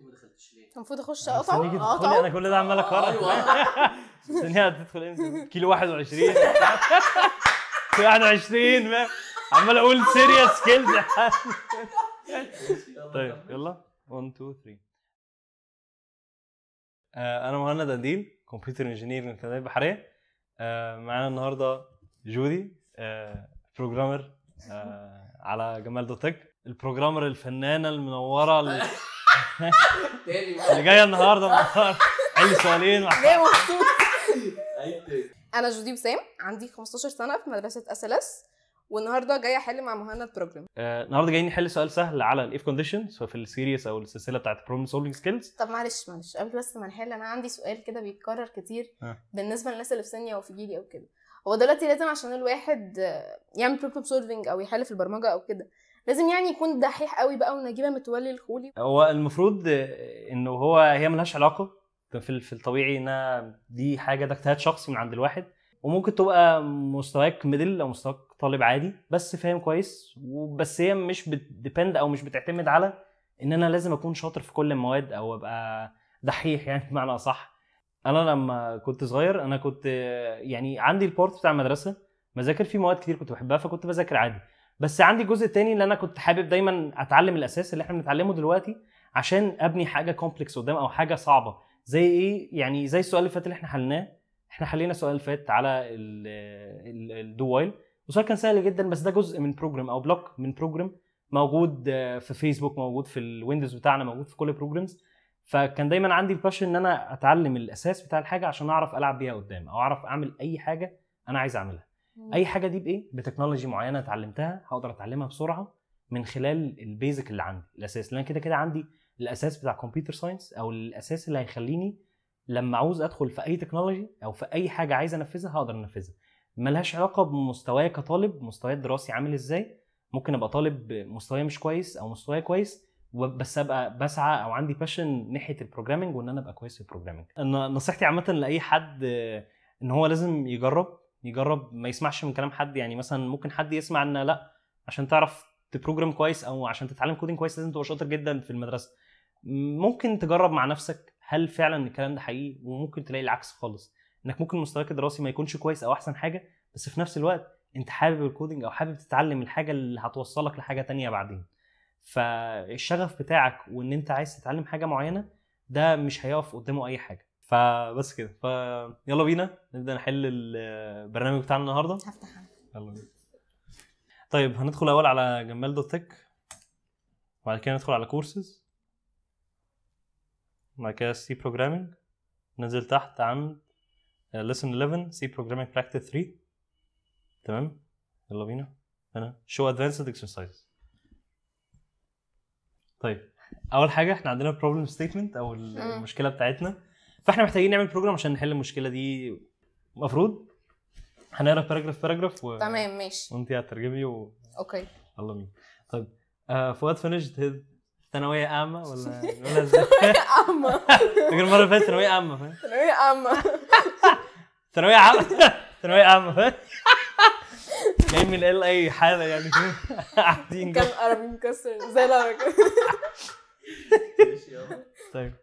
ما دخلتش ليه؟ المفروض اخش اقطع اقطعه انا كل ده عمال اكرر ايوه مستنيها تدخل امتى؟ كيلو 21 كيلو 21 عمال اقول سيريس كيلز طيب يلا 1 2 3 انا مهند انديل كمبيوتر انجينير من الكليه البحريه آه، معانا النهارده جودي بروجرامر آه، آه، على جمال دوتك البروجرامر الفنانه المنوره اللي جايه النهارده النهارده عندي سؤالين أيوة. انا جودي وسام عندي 15 سنه في مدرسه اس ال اس والنهارده جايه احل مع مهند بروجرام آه، النهارده جايين نحل سؤال سهل على الاف كونديشن سواء في السيريس او السلسله بتاعت البروبلم سولفنج سكيلز طب معلش معلش قبل بس ما نحل انا عندي سؤال كده بيتكرر كتير آه. بالنسبه للناس اللي في سني او في جيلي او كده هو دلوقتي لازم عشان الواحد آه، يعمل بروبلم سولفنج او يحل في البرمجه او كده لازم يعني يكون دحيح قوي بقى ونجيبه متولي الخولي هو المفروض انه هو هي ملهاش علاقه في في الطبيعي انها دي حاجه ده اجتهاد شخصي من عند الواحد وممكن تبقى مستواك ميدل او مستواك طالب عادي بس فاهم كويس وبس هي مش بتديبند او مش بتعتمد على ان انا لازم اكون شاطر في كل المواد او ابقى دحيح يعني بمعنى اصح انا لما كنت صغير انا كنت يعني عندي البورت بتاع المدرسه مذاكر في مواد كتير كنت بحبها فكنت بذاكر عادي بس عندي جزء تاني اللي انا كنت حابب دايما اتعلم الاساس اللي احنا بنتعلمه دلوقتي عشان ابني حاجه كومبلكس قدام او حاجه صعبه زي ايه يعني زي السؤال اللي فات اللي احنا حلناه احنا حلينا سؤال فات على الدو وايل وسؤال كان سهل جدا بس ده جزء من بروجرام او بلوك من بروجرام موجود في فيسبوك موجود في الويندوز بتاعنا موجود في كل بروجرامز فكان دايما عندي الباشن ان انا اتعلم الاساس بتاع الحاجه عشان اعرف العب بيها قدام او اعرف اعمل اي حاجه انا عايز اعملها اي حاجه دي بايه بتكنولوجي معينه اتعلمتها هقدر اتعلمها بسرعه من خلال البيزك اللي عندي الاساس لان كده كده عندي الاساس بتاع كمبيوتر ساينس او الاساس اللي هيخليني لما عاوز ادخل في اي تكنولوجي او في اي حاجه عايز انفذها هقدر انفذها ملهاش علاقه بمستواي كطالب مستواي الدراسي عامل ازاي ممكن ابقى طالب مستواي مش كويس او مستواي كويس بس ابقى بسعى او عندي باشن ناحيه البروجرامنج وان انا ابقى كويس في البروجرامنج نصيحتي عامه لاي حد ان هو لازم يجرب يجرب ما يسمعش من كلام حد يعني مثلا ممكن حد يسمع ان لا عشان تعرف تبروجرام كويس او عشان تتعلم كودين كويس لازم تبقى شاطر جدا في المدرسه ممكن تجرب مع نفسك هل فعلا الكلام ده حقيقي وممكن تلاقي العكس خالص انك ممكن مستواك الدراسي ما يكونش كويس او احسن حاجه بس في نفس الوقت انت حابب الكودينج او حابب تتعلم الحاجه اللي هتوصلك لحاجه تانية بعدين فالشغف بتاعك وان انت عايز تتعلم حاجه معينه ده مش هيقف قدامه اي حاجه فبس كده فيلا بينا نبدا نحل البرنامج بتاعنا النهارده هفتح يلا بينا طيب هندخل اول على جمال دوت تك وبعد كده ندخل على كورسز وبعد كده سي بروجرامينج ننزل تحت عند ليسن 11 سي بروجرامينج براكتس 3 تمام يلا بينا هنا شو ادفانسد اكسرسايز طيب اول حاجه احنا عندنا بروبلم ستيتمنت او المشكله بتاعتنا فاحنا محتاجين نعمل بروجرام عشان نحل المشكله دي المفروض هنقرا باراجراف باراجراف و... تمام ماشي وانت هتترجمي و... اوكي الله مين طيب آه فؤاد فينيشد هيز ثانويه اعمى ولا ولا ازاي؟ ثانويه اعمى فاكر المره اللي فاتت ثانويه اعمى فاهم؟ ثانويه اعمى ثانويه عامه ثانويه عامه فاهم؟ جاي من ال اي حاله يعني قاعدين كان عربي مكسر زي العربي طيب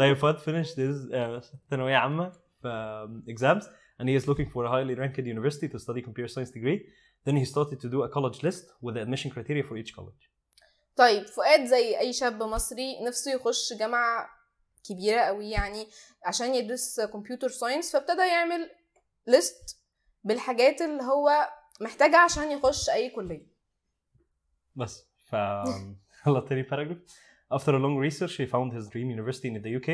طيب فات فينيشد از ثانويه عامه اكزامز اند هي از لوكينج فور هايلي رانكد يونيفرستي تو ستدي كمبيوتر ساينس ديجري then he started to do a college list with the admission criteria for each طيب فؤاد زي اي شاب مصري نفسه يخش جامعه كبيره قوي يعني عشان يدرس كمبيوتر ساينس فابتدى يعمل ليست بالحاجات اللي هو محتاجها عشان يخش اي كليه. بس ف الله تاني باراجراف After a long research, he found his dream university in the UK,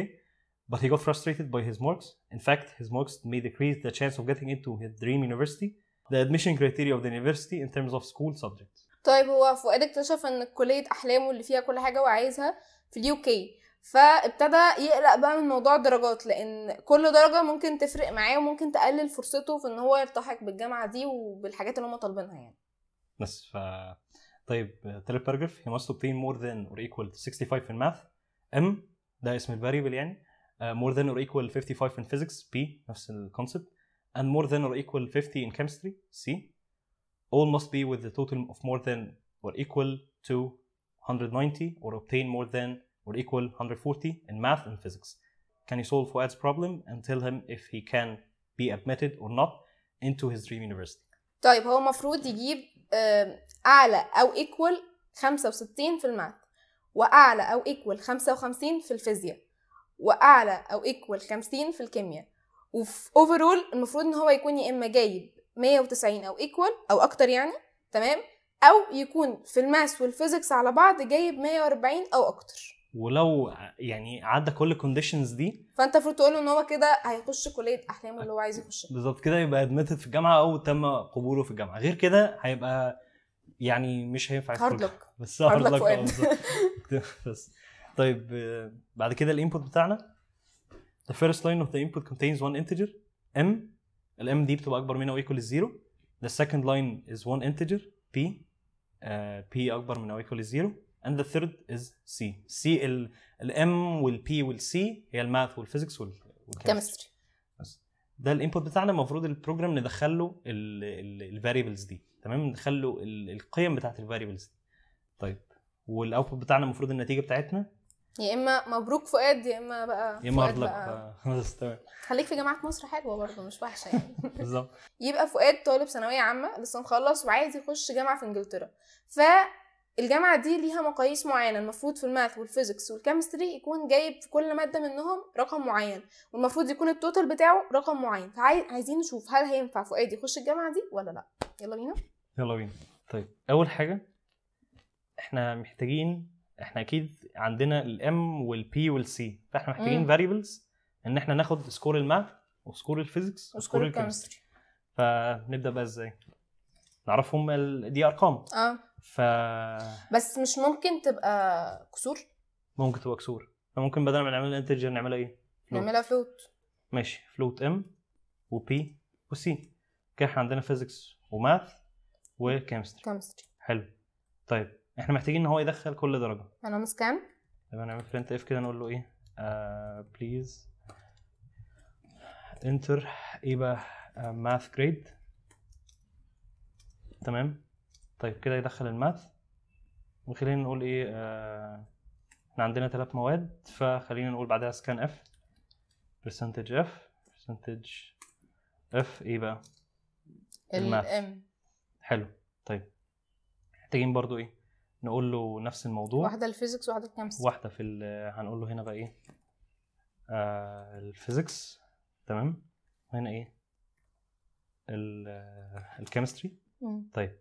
but he got frustrated by his marks. In fact, his marks may decrease the chance of getting into his dream university, the admission criteria of the university in terms of school subjects. طيب هو فؤاد اكتشف ان كليه احلامه اللي فيها كل حاجه وعايزها في اليو كي فابتدى يقلق بقى من موضوع الدرجات لان كل درجه ممكن تفرق معاه وممكن تقلل فرصته في ان هو يلتحق بالجامعه دي وبالحاجات اللي هما طالبينها يعني بس ف طيب ثالث paragraph he must obtain more than or equal to 65 in math m ده اسم الفاريبل يعني uh, more than or equal 55 in physics p نفس الكونسبت and more than or equal 50 in chemistry c all must be with the total of more than or equal to 190 or obtain more than or equal 140 in math and physics. Can he solve Fuad's problem and tell him if he can be admitted or not into his dream university? طيب هو المفروض يجيب أعلى أو إيكوال 65 في الماث وأعلى أو إيكوال 55 في الفيزياء وأعلى أو إيكوال 50 في الكيمياء وفي أوفرول المفروض إن هو يكون يا إما جايب 190 أو إيكوال أو أكتر يعني تمام أو يكون في الماس والفيزيكس على بعض جايب 140 أو أكتر ولو يعني عدى كل الكونديشنز دي فانت المفروض تقول ان هو كده هيخش كليه احلامه اللي هو عايز يخشها بالظبط كده يبقى ادمتد في الجامعه او تم قبوله في الجامعه غير كده هيبقى يعني مش هينفع هارد لوك بس هارد آه، لك بس طيب آه، بعد كده الانبوت بتاعنا the first line of the input contains one integer m m دي بتبقى اكبر من او ايكوال للزيرو the second line is one integer p uh, p اكبر من او ايكوال للزيرو and the third is c c p وال c هي الماث والفيزيكس والكيمستري ده الانبوت بتاعنا المفروض البروجرام ندخل له الفاريبلز دي تمام ندخل له القيم بتاعت الفاريبلز دي طيب والاوتبوت بتاعنا المفروض النتيجه بتاعتنا يا اما مبروك فؤاد يا اما بقى يا اما ارضك خلاص تمام خليك في جامعه مصر حلوه برضه مش وحشه يعني بالظبط يبقى فؤاد طالب ثانويه عامه لسه مخلص وعايز يخش جامعه في انجلترا ف الجامعة دي ليها مقاييس معينة المفروض في الماث والفيزيكس والكيمستري يكون جايب في كل مادة منهم رقم معين والمفروض يكون التوتال بتاعه رقم معين فعايزين نشوف هل هينفع فؤاد يخش الجامعة دي ولا لا يلا بينا يلا بينا طيب أول حاجة احنا محتاجين احنا اكيد عندنا الام والبي والسي فاحنا محتاجين فاريبلز ان احنا ناخد سكور الماث وسكور الفيزيكس وسكور الكيمستري فنبدا بقى ازاي نعرفهم دي ارقام اه ف بس مش ممكن تبقى كسور ممكن تبقى كسور فممكن بدل ما نعمل انتجر نعملها ايه فلوت. نعملها فلوت ماشي فلوت ام وبي وسي كده احنا عندنا فيزيكس وماث وكيمستري كيمستري حلو طيب احنا محتاجين ان هو يدخل كل درجه انا مس كام طب هنعمل برنت اف كده نقول له ايه بليز آه، انتر ايه بقى ماث آه، جريد تمام طيب كده يدخل الماث وخلينا نقول ايه آه احنا عندنا ثلاث مواد فخلينا نقول بعدها سكان اف برسنتج اف برسنتج اف ايه بقى الام حلو طيب محتاجين برضو ايه نقول له نفس الموضوع واحده الفيزيكس واحده الكيمستري واحده في هنقول له هنا بقى ايه آه الفيزيكس تمام وهنا ايه الكيمستري آه، طيب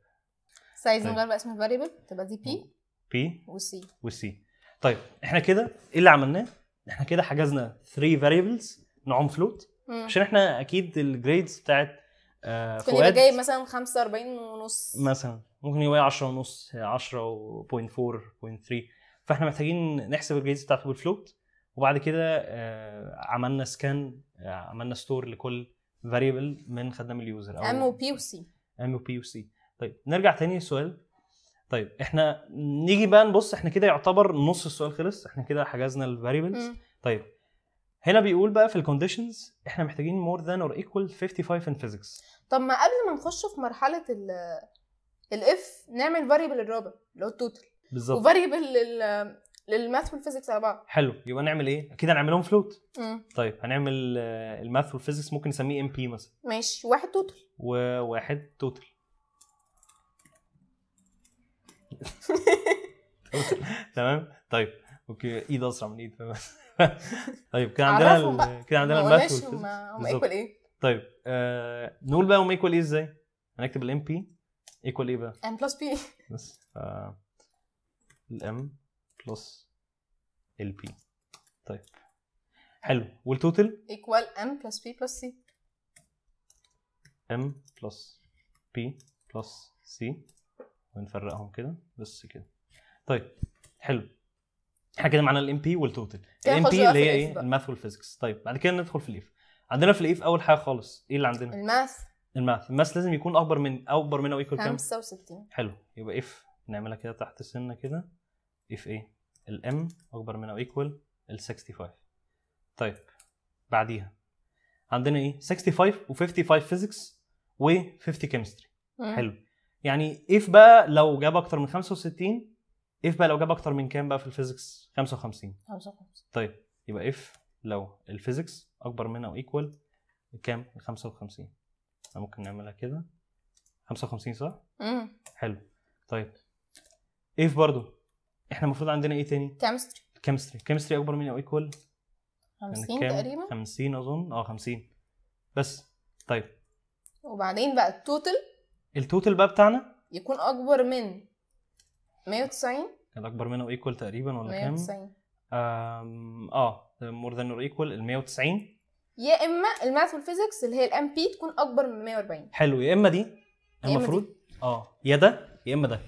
سايز طيب. من غير بقى اسم الفاريبل تبقى دي بي بي وسي وسي طيب احنا كده ايه اللي عملناه؟ احنا كده حجزنا 3 فاريبلز نوعهم فلوت عشان احنا اكيد الجريدز بتاعت آه فؤاد جايب مثلا 45 ونص مثلا ممكن يبقى 10 ونص 10 و.4 فاحنا محتاجين نحسب الجريدز بتاعته بالفلوت وبعد كده آه، عملنا سكان آه، عملنا ستور لكل فاريبل من خدام اليوزر او ام وبي وسي ام وبي وسي طيب نرجع تاني للسؤال طيب احنا نيجي بقى نبص احنا كده يعتبر نص السؤال خلص احنا كده حجزنا الفاريبلز طيب هنا بيقول بقى في الكونديشنز احنا محتاجين مور ذان اور ايكوال 55 ان physics طب ما قبل ما نخش في مرحله ال الاف نعمل فاريبل الرابع اللي هو التوتال بالظبط وفاريبل للماث والفيزيكس على بعض حلو يبقى نعمل ايه اكيد هنعملهم فلوت مم. طيب هنعمل الماث والفيزيكس ممكن نسميه ام بي مثلا ماشي واحد توتال وواحد توتال تمام طيب اوكي ايد اسرع من ايد طيب كان عندنا كان عندنا الماث ايكوال ايه طيب آه، نقول بقى هم ايكوال ايه ازاي؟ هنكتب الام بي ايكوال ايه بقى؟ ام بلس بي بس الام بلس بي طيب حلو والتوتال؟ ايكوال ام بلس بي بلس سي ام بلس بي بلس سي ونفرقهم كده بس كده طيب حلو احنا كده معانا الام بي والتوتال الام بي اللي هي ايه الماث والفيزكس طيب بعد كده ندخل في الايف عندنا في الايف اول حاجه خالص ايه اللي عندنا الماث الماث الماث لازم يكون اكبر من اكبر من او ايكوال كام 65 حلو يبقى اف نعملها كده تحت السنه كده اف ايه الام اكبر من او ايكوال ال 65 طيب بعديها عندنا ايه 65 و55 فيزكس و50 كيمستري حلو يعني اف بقى لو جاب اكتر من 65 اف بقى لو جاب اكتر من كام بقى في الفيزيكس 55 55 طيب يبقى اف لو الفيزيكس اكبر من او ايكوال كام 55 ممكن نعملها كده 55 صح امم حلو طيب اف برضو احنا المفروض عندنا ايه تاني كيمستري كيمستري كيمستري اكبر من او ايكوال 50 تقريبا 50 اظن اه 50 بس طيب وبعدين بقى التوتال التوتال بقى بتاعنا يكون اكبر من 190 كان اكبر منه ايكوال تقريبا ولا كام 190 اه مور ذان اور ايكوال ال 190 يا اما الماث والفيزيكس اللي هي الام بي تكون اكبر من 140 حلو يا اما دي المفروض اه يا ده يا اما ده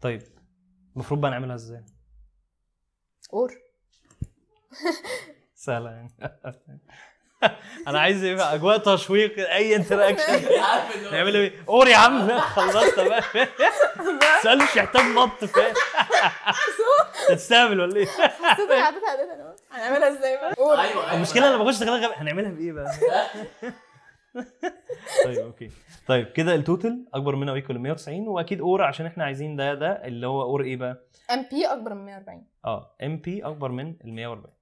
طيب المفروض بقى نعملها ازاي اور سهله يعني انا عايز اجواء تشويق اي انتراكشن نعمل ايه قول يا عم خلصت بقى مش يحتاج نط فاهم تستعمل ولا ايه؟ هنعملها ازاي بقى؟ أيوة،, ايوه المشكله انا بخش هنعملها بايه بقى؟ طيب اوكي طيب كده التوتل اكبر من او ايكوال 190 واكيد اور عشان احنا عايزين ده ده اللي هو اور ايه بقى؟ ام بي اكبر من 140 اه ام بي اكبر من ال 140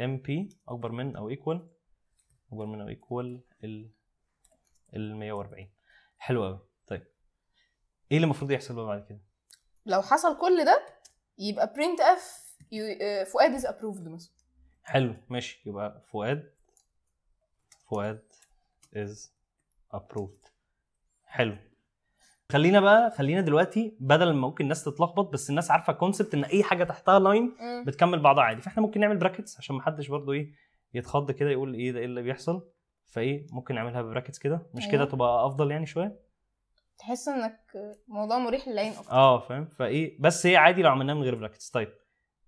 ام بي اكبر من او ايكوال اكبر من او ايكوال ال 140 حلو قوي طيب ايه اللي المفروض يحصل بقى بعد كده لو حصل كل ده يبقى برنت اف آه، فؤاد از ابروفد مثلا حلو ماشي يبقى فؤاد فؤاد از ابروفد حلو خلينا بقى خلينا دلوقتي بدل ما ممكن الناس تتلخبط بس الناس عارفه كونسبت ان اي حاجه تحتها لاين بتكمل بعضها عادي فاحنا ممكن نعمل براكتس عشان ما حدش برضه ايه يتخض كده يقول ايه ده ايه اللي بيحصل فايه ممكن نعملها ببراكتس كده مش كده أيوة. تبقى افضل يعني شويه تحس انك موضوع مريح للعين اكتر اه فاهم فايه بس هي عادي لو عملناها من غير براكتس طيب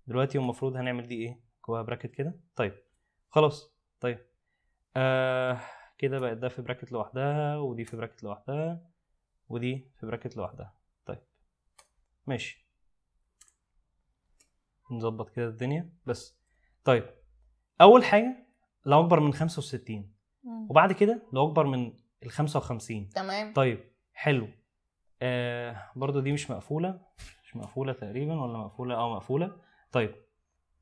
دلوقتي المفروض هنعمل دي ايه جواها براكت كده طيب خلاص طيب آه كده بقت ده في براكت لوحدها ودي في براكت لوحدها ودي في براكت لوحدها طيب ماشي نظبط كده الدنيا بس طيب اول حاجه لو اكبر من 65 وبعد كده لو اكبر من ال 55 تمام طيب حلو آه برضو دي مش مقفوله مش مقفوله تقريبا ولا مقفوله اه مقفوله طيب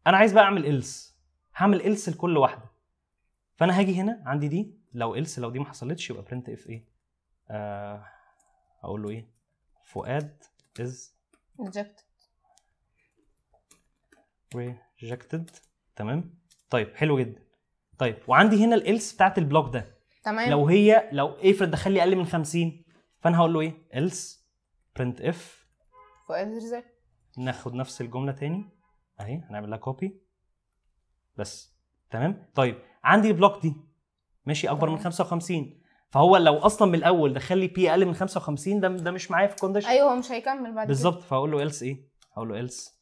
انا عايز بقى اعمل إلس هعمل إلس لكل واحده فانا هاجي هنا عندي دي لو إلس لو دي ما حصلتش يبقى برنت اف ايه آه اقول له ايه فؤاد از ريجكتد ريجكتد تمام طيب حلو جدا طيب وعندي هنا الالس بتاعت البلوك ده تمام لو هي لو افرض دخل لي اقل من 50 فانا هقول له ايه الس برنت اف ناخد نفس الجمله تاني اهي هنعمل لها كوبي بس تمام طيب عندي البلوك دي ماشي اكبر من 55 فهو لو اصلا من الاول دخل لي بي اقل من 55 ده ده مش معايا في الكونديشن ايوه هو مش هيكمل بعد كده بالظبط فهقول له ايلس ايه هقول له ايلس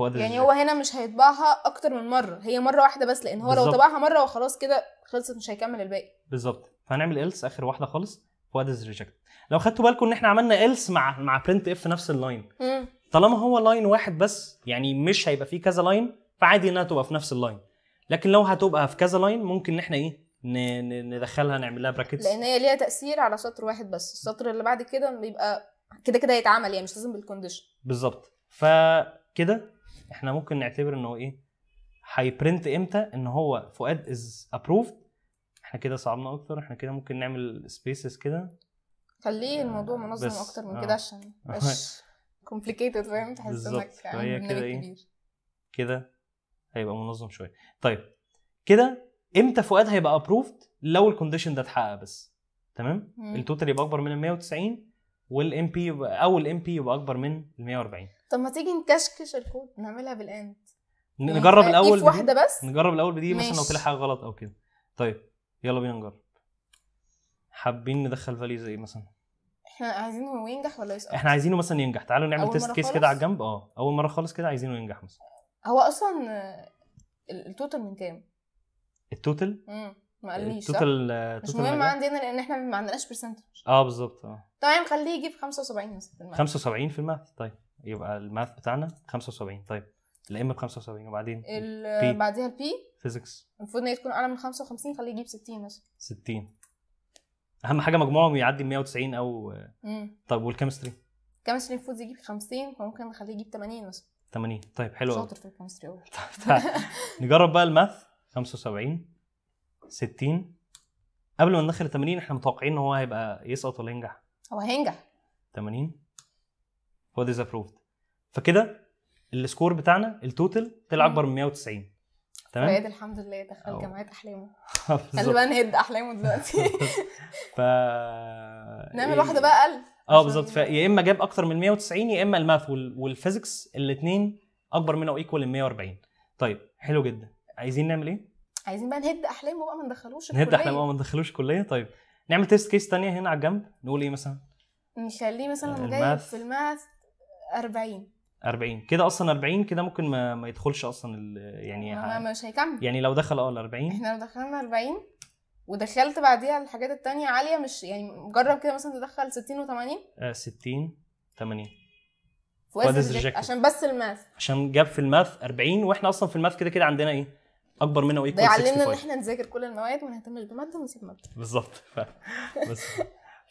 يعني هو هنا مش هيطبعها اكتر من مره هي مره واحده بس لان هو بالزبط. لو طبعها مره وخلاص كده خلصت مش هيكمل الباقي بالظبط فهنعمل ايلس اخر واحده خالص فؤاد از ريجكت لو خدتوا بالكم ان احنا عملنا ايلس مع مع برنت اف نفس اللاين طالما هو لاين واحد بس يعني مش هيبقى فيه كذا لاين فعادي انها تبقى في نفس اللاين لكن لو هتبقى في كذا لاين ممكن ان احنا ايه ندخلها نعمل لها براكتس لان هي ليها تاثير على سطر واحد بس السطر اللي بعد كده بيبقى كده كده هيتعمل يعني مش لازم بالكونديشن بالظبط فكده احنا ممكن نعتبر ان هو ايه هيبرنت امتى ان هو فؤاد از ابروفد احنا كده صعبنا اكتر احنا كده ممكن نعمل سبيسز كده خليه الموضوع منظم بس. اكتر من آه. كده عشان مش كومبليكيتد فاهم تحس انك فهي كده ايه كده هيبقى منظم شويه طيب كده امتى فؤاد هيبقى ابروفد لو الكونديشن ده اتحقق بس تمام التوتال يبقى اكبر من 190 والام بي او الام بي يبقى اكبر من ال 140 طب ما تيجي نكشكش الكود نعملها بالاند يعني نجرب الاول في واحده بس نجرب الاول بدي مثلا لو طلع حاجه غلط او كده طيب يلا بينا نجرب حابين ندخل فاليو زي ايه مثلا احنا عايزينه ينجح ولا يسقط احنا عايزينه مثلا ينجح تعالوا نعمل تيست كيس كده على الجنب اه اول مره خالص كده عايزينه ينجح مثلا هو اصلا التوتال آه، من كام التوتال امم ما قاليش التوتال آه، مش مهم عندنا لان احنا ما عندناش برسنتج اه بالظبط اه تمام خليه يجيب 75 في الماث 75% طيب يبقى الماث بتاعنا 75 طيب الام ب 75 وبعدين ال بعديها البي فيزكس المفروض ان هي تكون اعلى من 55 خليه يجيب 60 مثلا 60 اهم حاجه مجموعهم يعدي 190 او مم. طب والكيمستري الكيمستري المفروض يجيب 50 فممكن نخليه يجيب 80 مثلا 80 طيب حلو شاطر في الكيمستري قوي طيب، نجرب بقى الماث 75 60 قبل ما ندخل ال 80 احنا متوقعين ان هو هيبقى يسقط ولا ينجح هو هينجح 80 هو ديز ابروفد فكده السكور بتاعنا التوتال طلع اكبر من 190 تمام فؤاد الحمد لله دخل جامعات احلامه خلي بقى نهد احلامه دلوقتي ف نعمل واحده بقى اقل اه بالظبط فيا اما جاب اكتر من 190 يا اما الماث والفيزكس الاثنين اكبر منه او ايكوال ل 140 طيب حلو جدا عايزين نعمل ايه؟ عايزين بقى نهد احلامه بقى ما ندخلوش الكليه نهد احلامه ما ندخلوش الكليه طيب نعمل تيست كيس تانية هنا على الجنب نقول ايه مثلا نخليه مثلا آه، جايب في الماث 40 40 كده اصلا 40 كده ممكن ما, ما يدخلش اصلا يعني ما ح... مش هيكمل يعني لو دخل اه ال 40 احنا لو دخلنا 40 ودخلت بعديها الحاجات التانية عالية مش يعني جرب كده مثلا تدخل 60 و80 آه 60 80 عشان بس الماث عشان جاب في الماث 40 واحنا اصلا في الماث كده كده عندنا ايه اكبر منه ويكون 65 ده يعلمنا ان احنا نذاكر كل المواد وما نهتمش بماده ونسيب ماده بالظبط ف... بس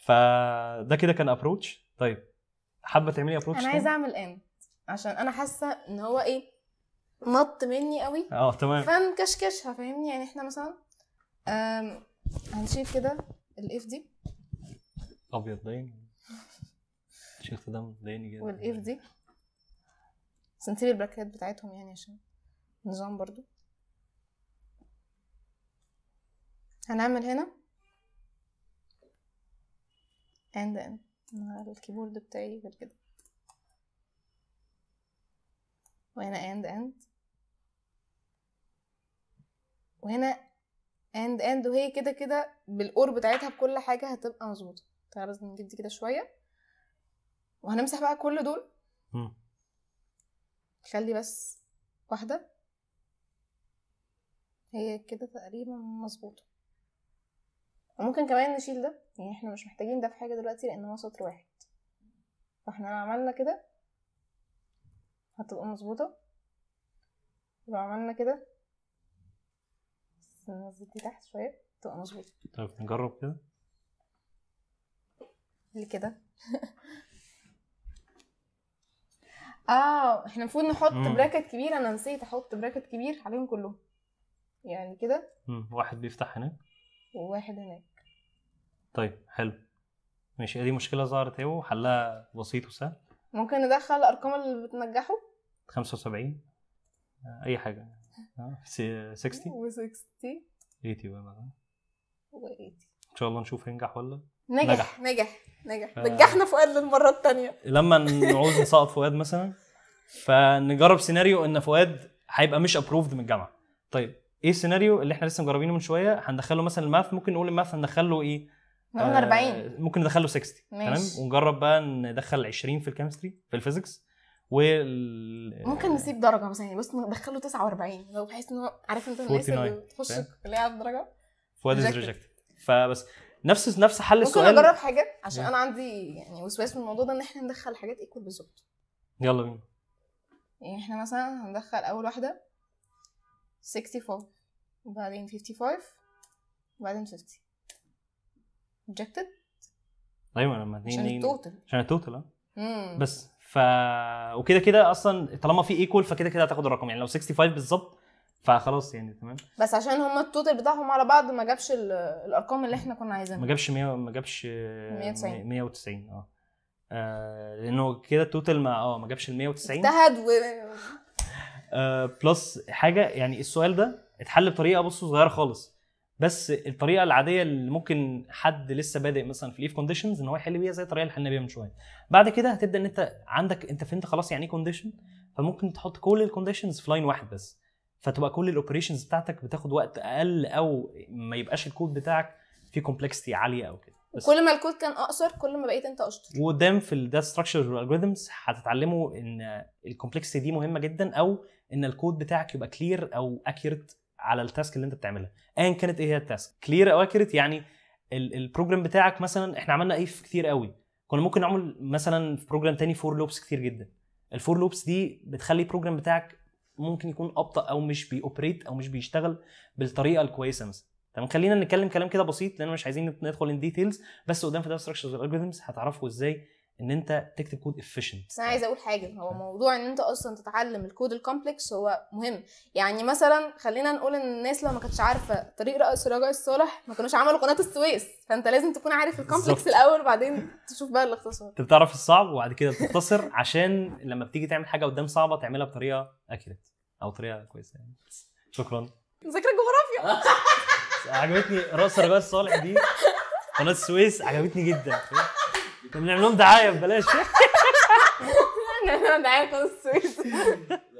فده كده كان ابروتش طيب حابه تعملي ابروتش انا عايزه اعمل ان عشان انا حاسه ان هو ايه نط مني قوي اه تمام فنكشكشها فاهمني يعني احنا مثلا هنشيل كده الاف دي ابيض داين شيلت دم دايما جدا والاف دي سنتيل البراكات بتاعتهم يعني عشان نظام برضو هنعمل هنا and then الكيبورد بتاعي غير كده وهنا and and وهنا and and وهي كده كده بالقور بتاعتها بكل حاجة هتبقى مظبوطة تعالى نجيب دي كده شوية وهنمسح بقى كل دول خلي بس واحدة هي كده تقريبا مظبوطة وممكن كمان نشيل ده يعني احنا مش محتاجين ده في حاجه دلوقتي لان هو سطر واحد فاحنا لو عملنا كده هتبقى مظبوطه لو عملنا كده ننزل دي تحت شويه تبقى مظبوطه طب نجرب كده اللي كده اه احنا المفروض نحط براكت كبير انا نسيت احط براكت كبير عليهم كلهم يعني كده واحد بيفتح هناك وواحد هناك طيب حلو ماشي دي مشكله ظهرت اهو حلها بسيط وسهل ممكن ندخل الارقام اللي بتنجحوا آه، 75 اي حاجه 60 و 60 80 بقى آه. و 80 ان شاء الله نشوف هينجح ولا نجح نجح نجح آه. نجحنا فؤاد للمره الثانيه لما نعوز نسقط فؤاد مثلا فنجرب سيناريو ان فؤاد هيبقى مش ابروفد من الجامعه طيب ايه السيناريو اللي احنا لسه مجربينه من شويه هندخله مثلا الماث ممكن نقول الماث هندخله ايه قلنا 40 آه ممكن ندخله 60 تمام ونجرب بقى ندخل 20 في الكيمستري في الفيزيكس وال ممكن نسيب درجه مثلا يعني بص ندخله 49 لو بحيث ان هو عارف انت الناس اللي بتخش الكليه على درجه فؤاد از ريجكتد فبس نفس نفس حل ممكن السؤال ممكن نجرب حاجه عشان yeah. انا عندي يعني وسواس من الموضوع ده ان احنا ندخل حاجات ايكوال بالظبط يلا بينا يعني احنا مثلا هندخل اول واحده 64 وبعدين 55 وبعدين 50 rejected ايوه لما اتنين عشان التوتال عشان التوتال اه بس ف وكده كده اصلا طالما في ايكول فكده كده هتاخد الرقم يعني لو 65 بالظبط فخلاص يعني تمام بس عشان هما التوتال بتاعهم على بعض ما جابش الارقام اللي احنا كنا عايزينها ما جابش 100 ما جابش 190 آه، 190 اه آه لانه كده التوتال ما اه ما جابش ال 190 اجتهد و بلس آه، حاجه يعني السؤال ده اتحل بطريقه بصوا صغيره خالص بس الطريقه العاديه اللي ممكن حد لسه بادئ مثلا في ليف كونديشنز ان هو يحل بيها زي الطريقه اللي حلنا بيها من شويه بعد كده هتبدا ان انت عندك انت فهمت خلاص يعني ايه كونديشن فممكن تحط كل الكونديشنز في لاين واحد بس فتبقى كل الاوبريشنز بتاعتك بتاخد وقت اقل او ما يبقاش الكود بتاعك فيه كومبلكستي عاليه او كده كل ما الكود كان اقصر كل ما بقيت انت اشطر وقدام في الداتا ستراكشرز والالجوريزمز هتتعلموا ان الكومبلكسيتي دي مهمه جدا او ان الكود بتاعك يبقى كلير او اكيوريت على التاسك اللي انت بتعملها ايا كانت ايه هي التاسك كلير او اكيوريت يعني البروجرام بتاعك مثلا احنا عملنا ايه في كتير قوي كنا ممكن نعمل مثلا في بروجرام تاني فور لوبس كتير جدا الفور لوبس دي بتخلي البروجرام بتاعك ممكن يكون ابطا او مش بيوبريت او مش بيشتغل بالطريقه الكويسه مثلا تمام خلينا نتكلم كلام كده بسيط لان مش عايزين ندخل ان ديتيلز بس قدام في داتا ستراكشرز هتعرفوا ازاي ان انت تكتب كود افيشنت بس انا عايزه اقول حاجه هو موضوع ان انت اصلا تتعلم الكود الكومبلكس هو مهم يعني مثلا خلينا نقول ان الناس لو ما كانتش عارفه طريق رأس رجاء الصالح ما كانوش عملوا قناه السويس فانت لازم تكون عارف الكومبلكس الاول وبعدين تشوف بقى الاختصار انت بتعرف الصعب وبعد كده بتختصر عشان لما بتيجي تعمل حاجه قدام صعبه تعملها بطريقه اكيريت او طريقه كويسه يعني شكرا مذاكره جغرافيا عجبتني رأس رجاء الصالح دي قناه السويس عجبتني جدا بنعمل لهم دعايه ببلاش احنا دعايه خالص